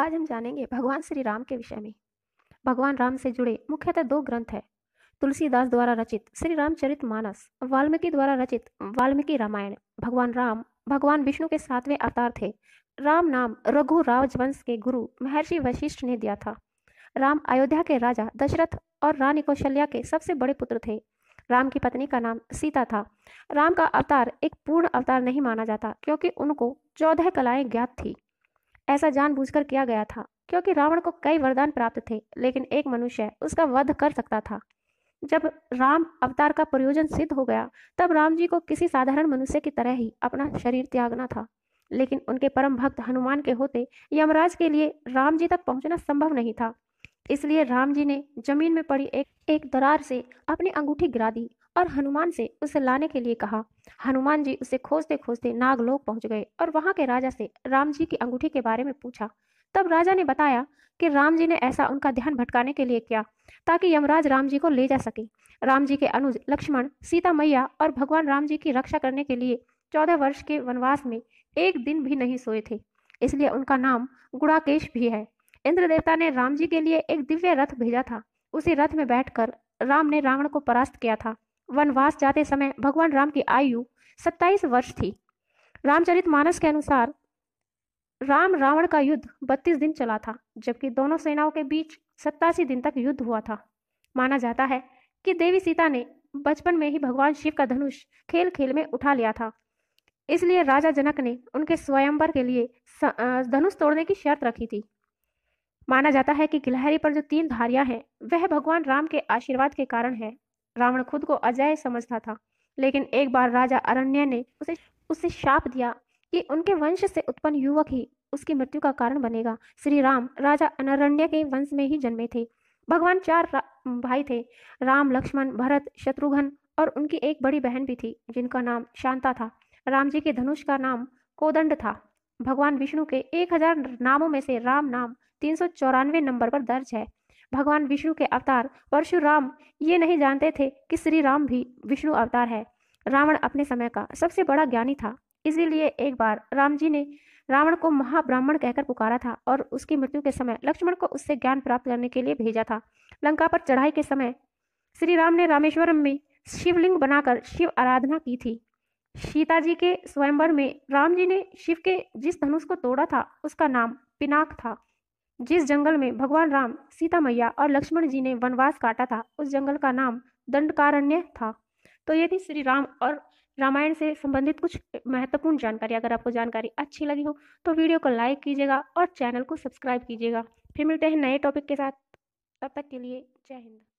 आज हम जानेंगे भगवान श्री राम के विषय में भगवान राम से जुड़े मुख्यतः दो ग्रंथ है तुलसीदास द्वारा रचित श्री रामचरित मानस वाल्मीकि द्वारा रचित वाल्मीकि रामायण भगवान राम भगवान विष्णु के सातवें अवतार थे राम नाम रघु राजवंश के गुरु महर्षि वशिष्ठ ने दिया था राम अयोध्या के राजा दशरथ और रानी कौशल्या के सबसे बड़े पुत्र थे राम की पत्नी का नाम सीता था राम का अवतार एक पूर्ण अवतार नहीं माना जाता क्योंकि उनको चौदह कलाएं ज्ञात थी ऐसा जानबूझकर किया गया था क्योंकि रावण को कई वरदान प्राप्त थे लेकिन एक मनुष्य उसका वध कर सकता था जब राम अवतार का प्रयोजन सिद्ध हो गया तब राम जी को किसी साधारण मनुष्य की तरह ही अपना शरीर त्यागना था लेकिन उनके परम भक्त हनुमान के होते यमराज के लिए राम जी तक पहुंचना संभव नहीं था इसलिए राम जी ने जमीन में पड़ी एक एक दरार से अपनी अंगूठी गिरा दी और हनुमान से उसे लाने के लिए कहा हनुमान जी उसे खोजते खोजते नागलोक पहुंच गए और वहां के राजा से राम जी की अंगूठी के बारे में पूछा तब राजा ने बताया कि राम जी ने ऐसा उनका ध्यान भटकाने के लिए किया ताकि यमराज राम जी को ले जा सके राम जी के अनुज लक्ष्मण सीता मैया और भगवान राम जी की रक्षा करने के लिए चौदह वर्ष के वनवास में एक दिन भी नहीं सोए थे इसलिए उनका नाम गुड़ाकेश भी है इंद्र देवता ने राम जी के लिए एक दिव्य रथ भेजा था उसी रथ में बैठकर राम ने रावण को परास्त किया था वनवास जाते समय भगवान राम की आयु 27 वर्ष थी रामचरित मानस के अनुसार राम रावण का युद्ध 32 दिन चला था जबकि दोनों सेनाओं के बीच सत्तासी दिन तक युद्ध हुआ था माना जाता है कि देवी सीता ने बचपन में ही भगवान शिव का धनुष खेल खेल में उठा लिया था इसलिए राजा जनक ने उनके स्वयंवर के लिए धनुष तोड़ने की शर्त रखी थी माना जाता है कि गिलहरी पर जो तीन धारियां हैं वह भगवान राम के आशीर्वाद के कारण है रावण खुद को अजय समझता था लेकिन एक बार राजा अरण्य ने उसे उसे शाप दिया कि उनके वंश से उत्पन्न युवक ही उसकी मृत्यु का कारण बनेगा श्री राम राजा अनरण्य के वंश में ही जन्मे थे भगवान चार भाई थे राम लक्ष्मण भरत शत्रुघ्न और उनकी एक बड़ी बहन भी थी जिनका नाम शांता था राम जी के धनुष का नाम कोदंड था भगवान विष्णु के एक हजार नामों में से राम नाम तीन नंबर पर दर्ज है भगवान विष्णु के अवतार परशुराम ये नहीं जानते थे कि श्री राम भी विष्णु अवतार है रावण अपने समय का सबसे बड़ा ज्ञानी था इसीलिए एक बार राम जी ने रावण को महाब्राह्मण कहकर पुकारा था और उसकी मृत्यु के समय लक्ष्मण को उससे ज्ञान प्राप्त करने के लिए भेजा था लंका पर चढ़ाई के समय श्री राम ने रामेश्वरम में शिवलिंग बनाकर शिव आराधना की थी सीता जी के स्वयंवर में राम जी ने शिव के जिस धनुष को तोड़ा था उसका नाम पिनाक था जिस जंगल में भगवान राम सीता मैया और लक्ष्मण जी ने वनवास काटा था उस जंगल का नाम दंडकारण्य था तो ये थी श्री राम और रामायण से संबंधित कुछ महत्वपूर्ण जानकारी अगर आपको जानकारी अच्छी लगी हो तो वीडियो को लाइक कीजिएगा और चैनल को सब्सक्राइब कीजिएगा फिर मिलते हैं नए टॉपिक के साथ तब तक के लिए जय हिंद